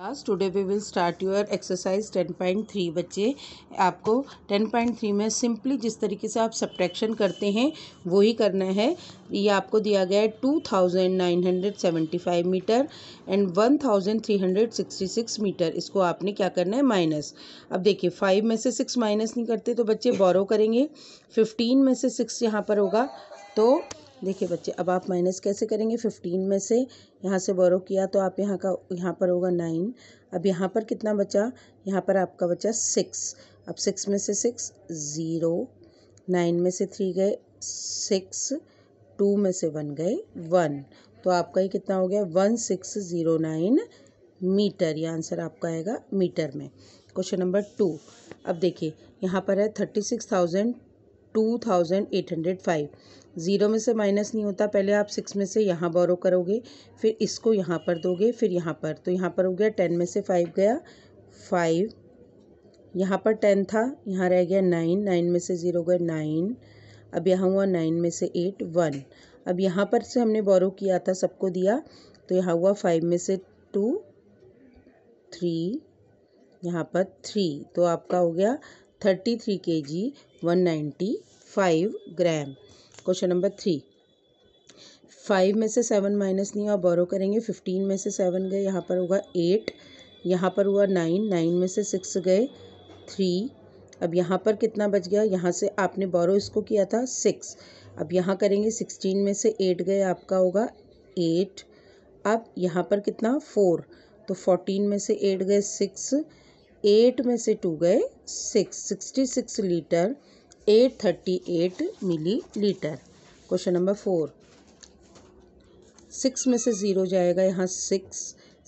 class today we will start your exercise 10.3 बच्चे आपको 10.3 में सिंपली जिस तरीके से आप सब्ट्रैक्शन करते हैं वो ही करना है ये आपको दिया गया है 2,975 मीटर एंड 1,366 मीटर इसको आपने क्या करना है माइनस अब देखिए फाइव में से सिक्स माइनस नहीं करते तो बच्चे बोरो करेंगे फिफ्टीन में से सिक्स यहाँ पर होगा तो देखिए बच्चे अब आप माइनस कैसे करेंगे फिफ्टीन में से यहाँ से बोरो किया तो आप यहाँ का यहाँ पर होगा नाइन अब यहाँ पर कितना बचा यहाँ पर आपका बचा सिक्स अब सिक्स में से सिक्स ज़ीरो नाइन में से थ्री गए सिक्स टू में से वन गए वन तो आपका ही कितना हो गया one six zero nine meter ये आंसर आपका आएगा मीटर में क्वेश्चन नंबर टू अब देखिए यहाँ पर है thirty six thousand two thousand eight hundred five zero में से माइनस नहीं होता पहले आप सिक्स में से यहाँ बोरो करोगे फिर इसको यहाँ पर दोगे फिर यहाँ पर तो यहाँ पर हो गया टेन में से फाइव गया फाइव यहाँ पर टेन था यहाँ रह गया नाइन नाइन में से ज़ीरो गया नाइन अब यहाँ हुआ नाइन में से एट वन अब यहाँ पर से हमने बोरो किया था सबको दिया तो यहाँ हुआ फाइव में से टू थ्री यहाँ पर थ्री तो आपका हो गया thirty three K G one ninety five gram question number three five में से सेवन माइनस नहीं हुआ बोरो करेंगे फिफ्टीन में से सेवन गए यहाँ पर होगा एट यहाँ पर हुआ नाइन नाइन में से सिक्स गए थ्री अब यहाँ पर कितना बच गया यहाँ से आपने बोरो इसको किया था सिक्स अब यहाँ करेंगे सिक्सटीन में से एट गए आपका होगा एट अब यहाँ पर कितना फोर तो फोर्टीन में से एट गए सिक्स एट में से टू गए six sixty six liter 838 milliliter question number four six में से ज़ीरो जाएगा यहाँ सिक्स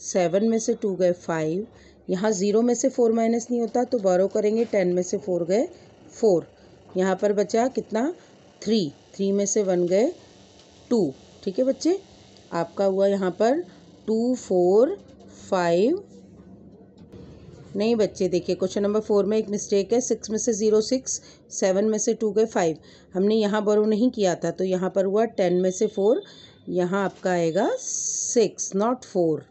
सेवन में से टू गए फाइव यहाँ ज़ीरो में से फोर माइनस नहीं होता तो बारो करेंगे टेन में से फोर गए फोर यहाँ पर बचा कितना थ्री थ्री में से वन गए टू ठीक है बच्चे आपका हुआ यहाँ पर टू फोर फाइव नहीं बच्चे देखिए क्वेश्चन नंबर फोर में एक मिस्टेक है सिक्स में से ज़ीरो सिक्स सेवन में से टू गए फाइव हमने यहाँ बोरो नहीं किया था तो यहाँ पर हुआ टेन में से फोर यहाँ आपका आएगा सिक्स नॉट फोर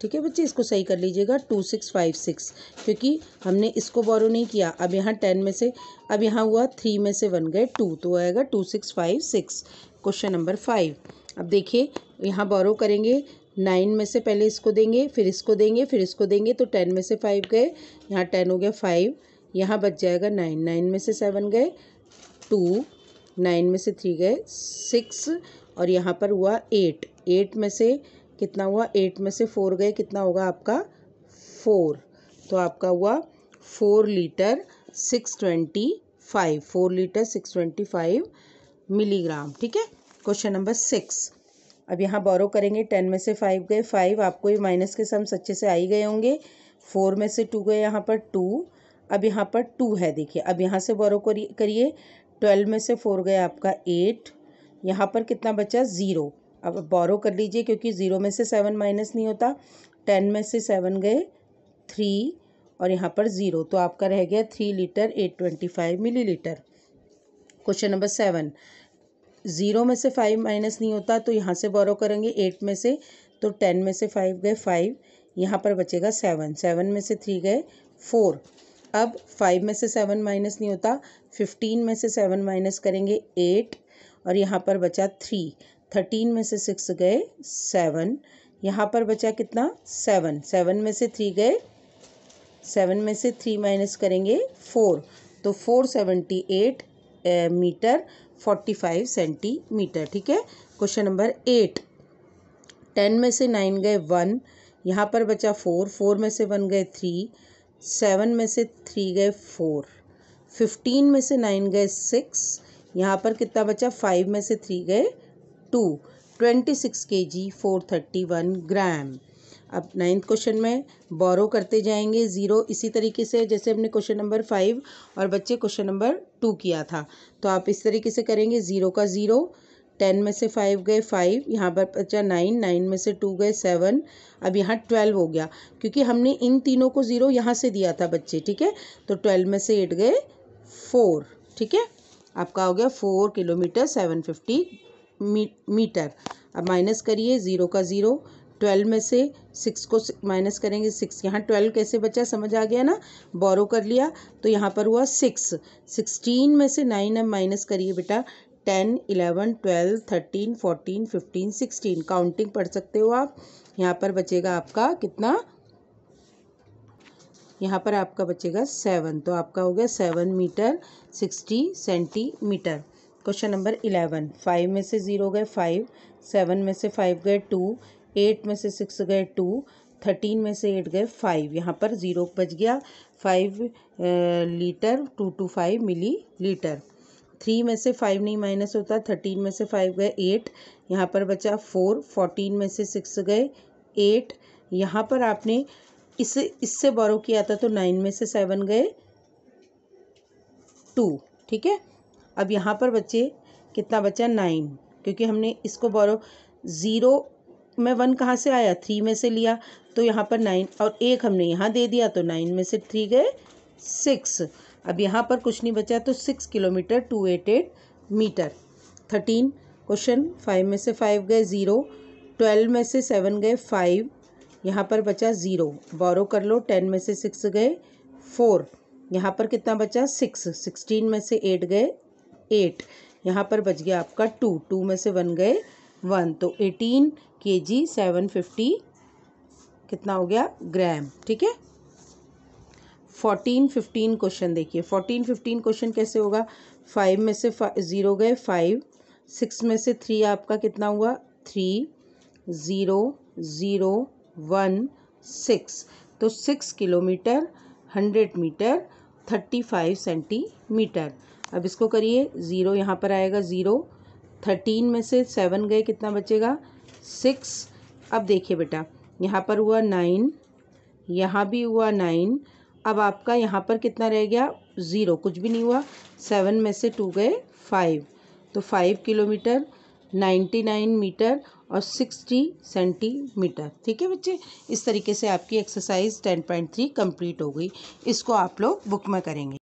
ठीक है बच्चे इसको सही कर लीजिएगा टू सिक्स फाइव सिक्स क्योंकि हमने इसको बोरो नहीं किया अब यहाँ टेन में से अब यहाँ हुआ थ्री में से वन गए टू तो आएगा two six five six question number five अब देखिए यहाँ बोरो करेंगे नाइन में से पहले इसको देंगे फिर इसको देंगे फिर इसको देंगे तो टेन में से फाइव गए यहाँ टेन हो गया फाइव यहाँ बच जाएगा नाइन नाइन में से सेवन गए टू नाइन में से थ्री गए सिक्स और यहाँ पर हुआ एट एट में से कितना हुआ एट में से फोर गए कितना होगा आपका फोर तो आपका हुआ four liter six twenty five four liter six twenty five milligram ठीक है क्वेश्चन नंबर सिक्स अब यहाँ बोरो करेंगे टेन में से फाइव गए फाइव आपको ये माइनस के सम्स अच्छे से आई गए होंगे फोर में से टू गए यहाँ पर टू अब यहाँ पर टू है देखिए अब यहाँ से बोरो करिए ट्वेल्व में से फोर गए आपका एट यहाँ पर कितना बचा ज़ीरो अब बोरो कर लीजिए क्योंकि ज़ीरो में से सेवन माइनस नहीं होता टेन में से सेवन गए थ्री और यहाँ पर ज़ीरो तो आपका रह गया three liter eight twenty five milliliter question number seven zero में से फाइव माइनस नहीं होता तो यहाँ से बोरो करेंगे एट में से तो टेन में से फाइव गए फाइव यहाँ पर बचेगा सेवन सेवन में से थ्री गए फोर अब फाइव में से सेवन माइनस नहीं होता फिफ्टीन में से सेवन माइनस करेंगे एट और यहाँ पर बचा थ्री थर्टीन में से सिक्स गए सेवन यहाँ पर बचा कितना सेवन सेवन में से थ्री गए सेवन में से थ्री माइनस करेंगे फोर तो four seventy eight meter forty five centimeter ठीक है क्वेश्चन नंबर एट टेन में से नाइन गए वन यहाँ पर बचा फोर फोर में से वन गए थ्री सेवन में से थ्री गए फोर फिफ्टीन में से नाइन गए सिक्स यहाँ पर कितना बचा फाइव में से थ्री गए to twenty six K G four thirty one gram अब नाइन्थ क्वेश्चन में बोरो करते जाएंगे ज़ीरो इसी तरीके से जैसे हमने क्वेश्चन नंबर फाइव और बच्चे क्वेश्चन नंबर टू किया था तो आप इस तरीके से करेंगे ज़ीरो का ज़ीरो टेन में से फाइव गए फाइव यहाँ पर बच्चा नाइन नाइन में से टू गए सेवन अब यहाँ ट्वेल्व हो गया क्योंकि हमने इन तीनों को ज़ीरो यहाँ से दिया था बच्चे ठीक है तो ट्वेल्व में से एट गए फोर ठीक है आपका हो गया फोर किलोमीटर सेवन फिफ्टी मी, मीटर अब माइनस करिए ज़ीरो का ज़ीरो ट्वेल्व में से सिक्स को माइनस करेंगे सिक्स यहाँ ट्वेल्व कैसे बचा समझ आ गया ना बोरो कर लिया तो यहाँ पर हुआ सिक्स सिक्सटीन में से नाइन अब माइनस करिए बेटा ten eleven twelve thirteen fourteen fifteen sixteen counting पढ़ सकते हो आप यहाँ पर बचेगा आपका कितना यहाँ पर आपका बचेगा सेवन तो आपका हो गया seven metre sixty centimetre question number eleven five में से ज़ीरो गए फाइव सेवन में से फाइव गए टू एट में से सिक्स गए टू थर्टीन में से एट गए फाइव यहाँ पर ज़ीरो बच गया five litre two two five millilitre three में से फाइव नहीं माइनस होता थर्टीन में से फाइव गए एट यहाँ पर बचा फोर फोर्टीन में से सिक्स गए एट यहाँ पर आपने इससे इससे बोरो किया था तो नाइन में से सेवन गए टू ठीक है अब यहाँ पर बच्चे कितना बचा नाइन क्योंकि हमने इसको बोरो ज़ीरो मैं वन कहाँ से आया थ्री में से लिया तो यहाँ पर नाइन और एक हमने यहाँ दे दिया तो नाइन में से थ्री गए सिक्स अब यहाँ पर कुछ नहीं बचा तो six kilometre two eight eight metre thirteen question five में से फाइव गए ज़ीरो ट्वेल्व में से सेवन गए फाइव यहाँ पर बचा ज़ीरो बोरो कर लो टेन में से सिक्स गए फोर यहाँ पर कितना बचा सिक्स सिक्सटीन में से एट गए एट यहाँ पर बच गया आपका टू टू में से वन गए वन तो एटीन के जी सेवन फिफ्टी कितना हो गया ग्राम ठीक है फोर्टीन फिफ्टीन क्वेश्चन देखिए फोर्टीन फिफ्टीन क्वेश्चन कैसे होगा फाइव में से ज़ीरो गए फाइव सिक्स में से थ्री आपका कितना हुआ three zero zero one six तो six kilometre hundred metre thirty five centimetre अब इसको करिए ज़ीरो यहाँ पर आएगा ज़ीरो थर्टीन में से सेवन गए कितना बचेगा सिक्स अब देखिए बेटा यहाँ पर हुआ नाइन यहाँ भी हुआ नाइन अब आपका यहाँ पर कितना रह गया ज़ीरो कुछ भी नहीं हुआ सेवन में से टू गए फाइव तो five kilometre ninety nine metre और सिक्सटी सेंटीमीटर ठीक है बच्चे इस तरीके से आपकी exercise ten point three complete हो गई इसको आप लोग बुक में करेंगे